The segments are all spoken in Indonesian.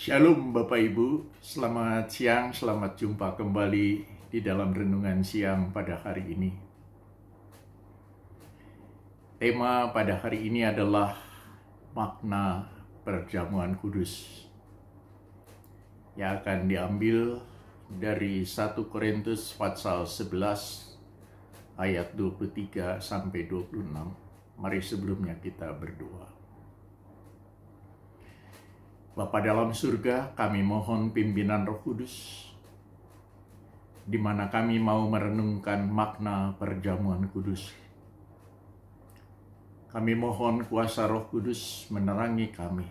Shalom Bapak Ibu, selamat siang, selamat jumpa kembali di dalam renungan siang pada hari ini. Tema pada hari ini adalah makna perjamuan kudus yang akan diambil dari 1 Korintus pasal 11 ayat 23 sampai 26. Mari sebelumnya kita berdoa. Bapa dalam surga, kami mohon pimpinan Roh Kudus, di mana kami mau merenungkan makna perjamuan kudus. Kami mohon kuasa Roh Kudus menerangi kami,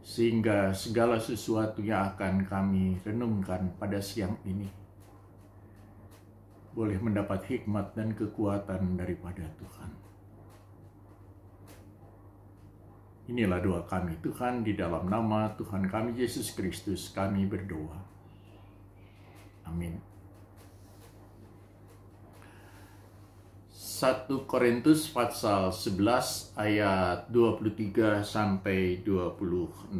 sehingga segala sesuatu yang akan kami renungkan pada siang ini boleh mendapat hikmat dan kekuatan daripada Tuhan. Inilah doa kami, Tuhan, di dalam nama Tuhan kami Yesus Kristus, kami berdoa. Amin. 1 Korintus pasal 11 ayat 23 sampai 26.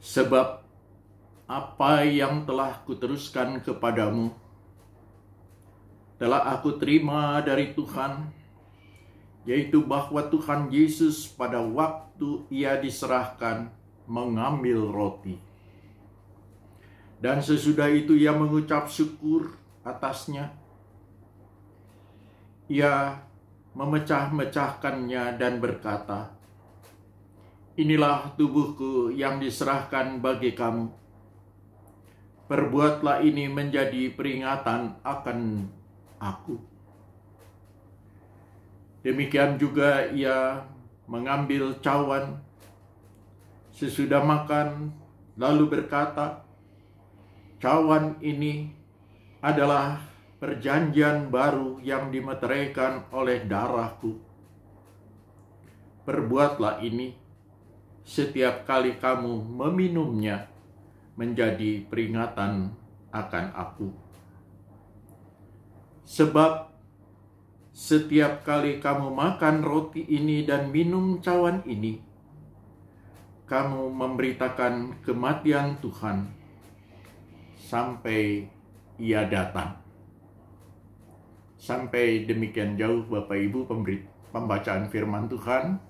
Sebab apa yang telah kuteruskan kepadamu telah aku terima dari Tuhan, yaitu bahwa Tuhan Yesus pada waktu ia diserahkan mengambil roti. Dan sesudah itu ia mengucap syukur atasnya. Ia memecah-mecahkannya dan berkata, Inilah tubuhku yang diserahkan bagi kamu. Perbuatlah ini menjadi peringatan akan aku. Demikian juga ia mengambil cawan sesudah makan lalu berkata, "Cawan ini adalah perjanjian baru yang dimeteraikan oleh darahku. Perbuatlah ini setiap kali kamu meminumnya menjadi peringatan akan aku." Sebab setiap kali kamu makan roti ini dan minum cawan ini, kamu memberitakan kematian Tuhan sampai Ia datang. Sampai demikian jauh, Bapak Ibu, pembacaan Firman Tuhan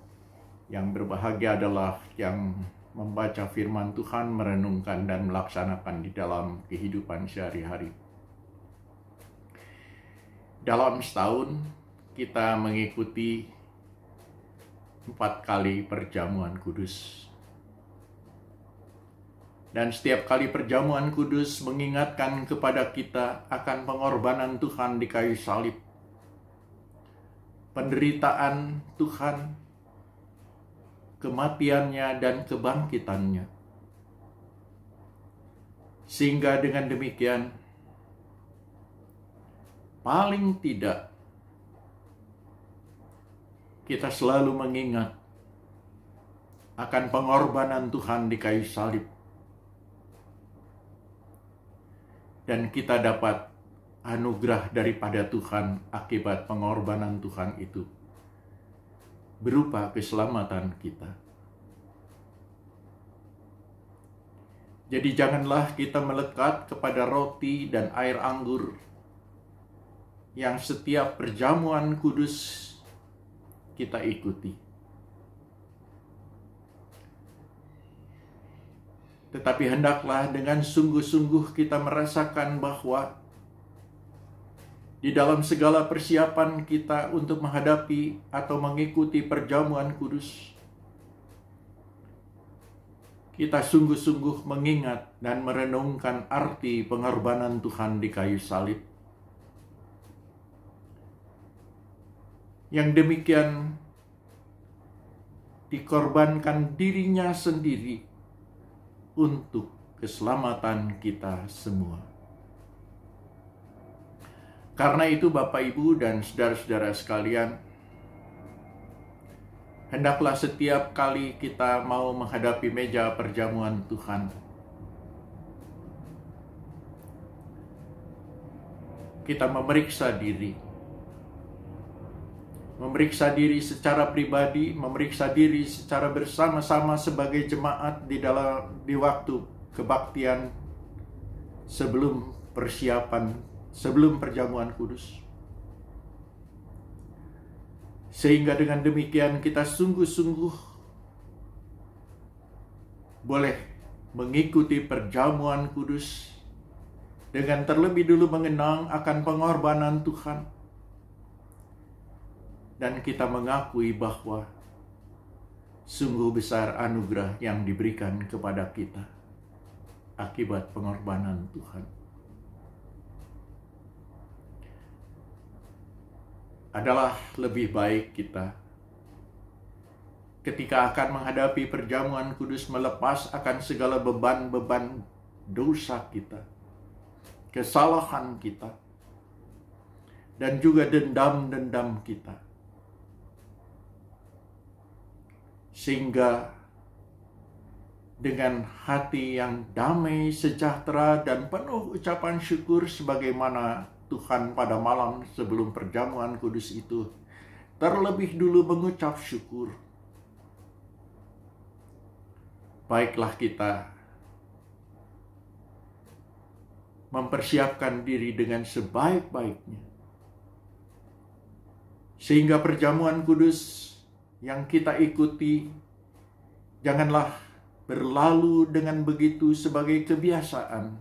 yang berbahagia adalah yang membaca Firman Tuhan, merenungkan, dan melaksanakan di dalam kehidupan sehari-hari dalam setahun kita mengikuti empat kali perjamuan kudus. Dan setiap kali perjamuan kudus mengingatkan kepada kita akan pengorbanan Tuhan di kayu salib. Penderitaan Tuhan, kematiannya dan kebangkitannya. Sehingga dengan demikian, paling tidak kita selalu mengingat akan pengorbanan Tuhan di kayu salib. Dan kita dapat anugerah daripada Tuhan akibat pengorbanan Tuhan itu berupa keselamatan kita. Jadi janganlah kita melekat kepada roti dan air anggur yang setiap perjamuan kudus kita ikuti. Tetapi hendaklah dengan sungguh-sungguh kita merasakan bahwa di dalam segala persiapan kita untuk menghadapi atau mengikuti perjamuan kudus, kita sungguh-sungguh mengingat dan merenungkan arti pengorbanan Tuhan di kayu salib yang demikian dikorbankan dirinya sendiri untuk keselamatan kita semua. Karena itu, Bapak, Ibu, dan saudara-saudara sekalian, hendaklah setiap kali kita mau menghadapi meja perjamuan Tuhan, kita memeriksa diri memeriksa diri secara pribadi, memeriksa diri secara bersama-sama sebagai jemaat di dalam di waktu kebaktian sebelum persiapan sebelum perjamuan kudus. Sehingga dengan demikian kita sungguh-sungguh boleh mengikuti perjamuan kudus dengan terlebih dulu mengenang akan pengorbanan Tuhan dan kita mengakui bahwa sungguh besar anugerah yang diberikan kepada kita akibat pengorbanan Tuhan. Adalah lebih baik kita ketika akan menghadapi perjamuan kudus melepas akan segala beban-beban dosa kita, kesalahan kita, dan juga dendam-dendam kita sehingga dengan hati yang damai, sejahtera, dan penuh ucapan syukur sebagaimana Tuhan pada malam sebelum perjamuan kudus itu terlebih dulu mengucap syukur. Baiklah kita mempersiapkan diri dengan sebaik-baiknya. Sehingga perjamuan kudus yang kita ikuti janganlah berlalu dengan begitu sebagai kebiasaan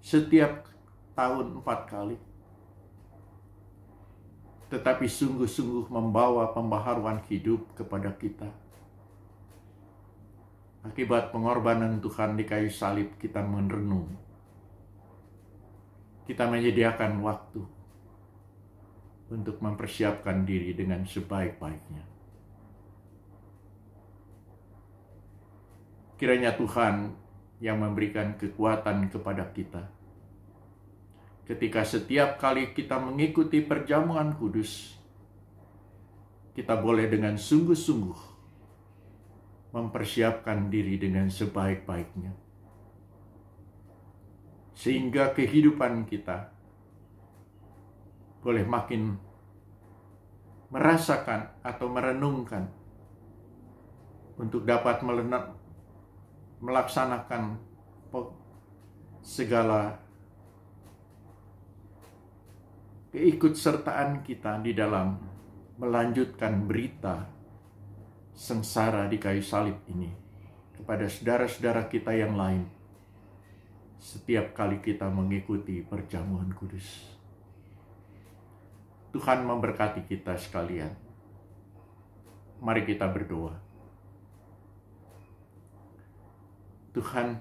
setiap tahun empat kali. Tetapi sungguh-sungguh membawa pembaharuan hidup kepada kita. Akibat pengorbanan Tuhan di kayu salib kita merenung. Kita menyediakan waktu untuk mempersiapkan diri dengan sebaik-baiknya. Kiranya Tuhan yang memberikan kekuatan kepada kita. Ketika setiap kali kita mengikuti perjamuan kudus, kita boleh dengan sungguh-sungguh mempersiapkan diri dengan sebaik-baiknya, sehingga kehidupan kita boleh makin merasakan atau merenungkan untuk dapat melaksanakan segala keikutsertaan kita di dalam melanjutkan berita sengsara di kayu salib ini kepada saudara-saudara kita yang lain setiap kali kita mengikuti perjamuan kudus. Tuhan memberkati kita sekalian. Mari kita berdoa. Tuhan,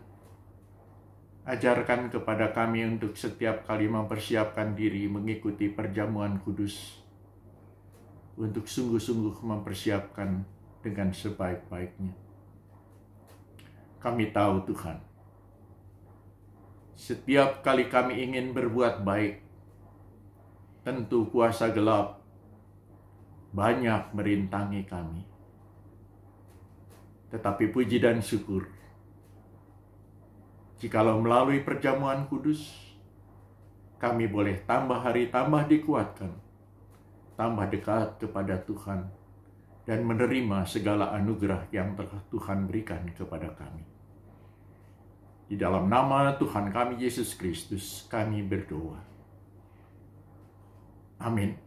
ajarkan kepada kami untuk setiap kali mempersiapkan diri mengikuti perjamuan kudus, untuk sungguh-sungguh mempersiapkan dengan sebaik-baiknya. Kami tahu Tuhan, setiap kali kami ingin berbuat baik, tentu kuasa gelap banyak merintangi kami. Tetapi puji dan syukur, Jikalau melalui perjamuan kudus, kami boleh tambah hari tambah dikuatkan, tambah dekat kepada Tuhan, dan menerima segala anugerah yang telah Tuhan berikan kepada kami. Di dalam nama Tuhan kami Yesus Kristus, kami berdoa. Amin.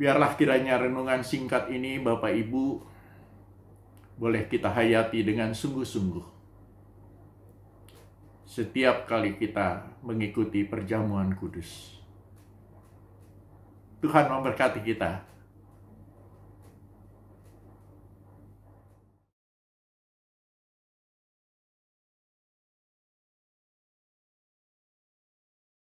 Biarlah kiranya renungan singkat ini Bapak Ibu boleh kita hayati dengan sungguh-sungguh setiap kali kita mengikuti perjamuan kudus. Tuhan memberkati kita.